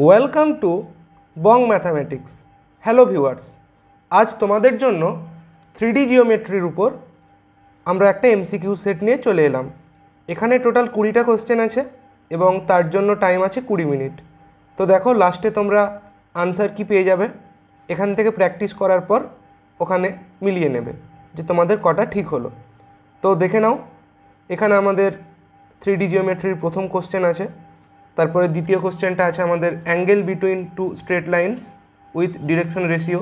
welcome to Bong mathematics hello viewers আজ তোমাদের জন্য থ্রিডি জিওমেট্রির উপর আমরা একটা এমসিকিউ সেট নিয়ে চলে এলাম এখানে টোটাল কুড়িটা কোয়েশ্চেন আছে এবং তার জন্য টাইম আছে কুড়ি মিনিট তো দেখো লাস্টে তোমরা আনসার কি পেয়ে যাবে এখান থেকে প্র্যাকটিস করার পর ওখানে মিলিয়ে নেবে যে তোমাদের কটা ঠিক হলো তো দেখে নাও এখানে আমাদের থ্রি ডি জিওমেট্রির প্রথম কোশ্চেন আছে তারপরে দ্বিতীয় কোশ্চেনটা আছে আমাদের angle between two straight lines with direction ratio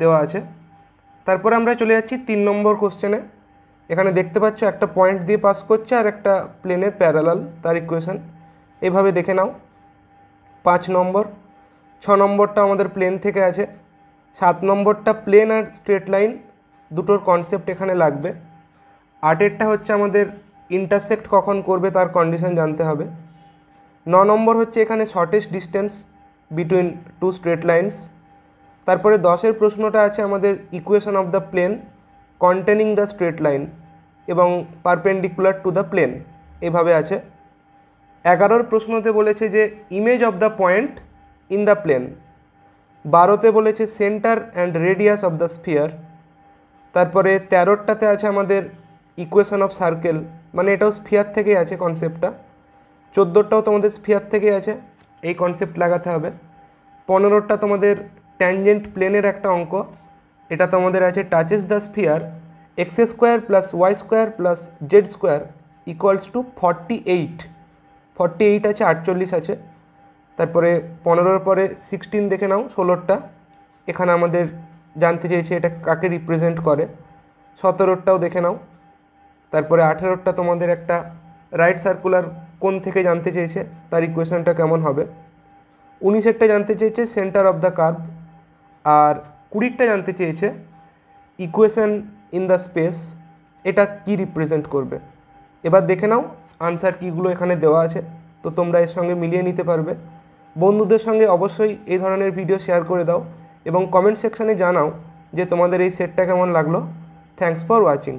দেওয়া আছে তারপরে আমরা চলে যাচ্ছি তিন নম্বর কোশ্চেনে এখানে দেখতে পাচ্ছ একটা পয়েন্ট দিয়ে পাস করছে আর একটা প্লেনের প্যারালাল তার ইকুয়েশান এভাবে দেখে নাও পাঁচ নম্বর ছ নম্বরটা আমাদের প্লেন থেকে আছে সাত নম্বরটা প্লেন আর স্ট্রেট লাইন দুটোর কনসেপ্ট এখানে লাগবে আটেরটা হচ্ছে আমাদের ইন্টারসেক্ট কখন করবে তার কন্ডিশন জানতে হবে ন নম্বর হচ্ছে এখানে shortest distance between two straight lines তারপরে দশের প্রশ্নটা আছে আমাদের equation of the plane containing the straight line এবং পারপেন্ডিকুলার টু দ্য প্লেন এভাবে আছে এগারোর প্রশ্নতে বলেছে যে image of the point in the plane বারোতে বলেছে centre and radius of the sphere তারপরে তেরোটাতে আছে আমাদের ইকুয়েশন অফ সার্কেল মানে এটাও স্ফিয়ার থেকেই আছে কনসেপ্টটা চোদ্দোটাও তোমাদের স্ফিয়ার থেকেই আছে এই কনসেপ্ট লাগাতে হবে পনেরোটা তোমাদের ট্যানজেন্ট প্লেনের একটা অঙ্ক এটা তোমাদের আছে touches the sphere x square plus y square plus z square equals to forty eight forty eight আছে আটচল্লিশ আছে তারপরে পনেরোর পরে সিক্সটিন দেখে নাও ষোলোরটা এখানে আমাদের জানতে চেয়েছে এটা কাকে রিপ্রেজেন্ট করে সতেরোটাও দেখে নাও তারপরে আঠেরোটা তোমাদের একটা রাইট সার্কুলার কোন থেকে জানতে চেয়েছে তার ইকুয়েশনটা কেমন হবে উনিশেরটা জানতে চেয়েছে সেন্টার অফ দ্য কার্ভ আর কুড়িরটা জানতে চেয়েছে ইকুয়েশন ইন দ্য স্পেস এটা কি রিপ্রেজেন্ট করবে এবার দেখে নাও আনসার কীগুলো এখানে দেওয়া আছে তো তোমরা এর সঙ্গে মিলিয়ে নিতে পারবে বন্ধুদের সঙ্গে অবশ্যই এই ধরনের ভিডিও শেয়ার করে দাও এবং কমেন্ট সেকশানে জানাও যে তোমাদের এই সেটটা কেমন লাগলো থ্যাংকস ফর ওয়াচিং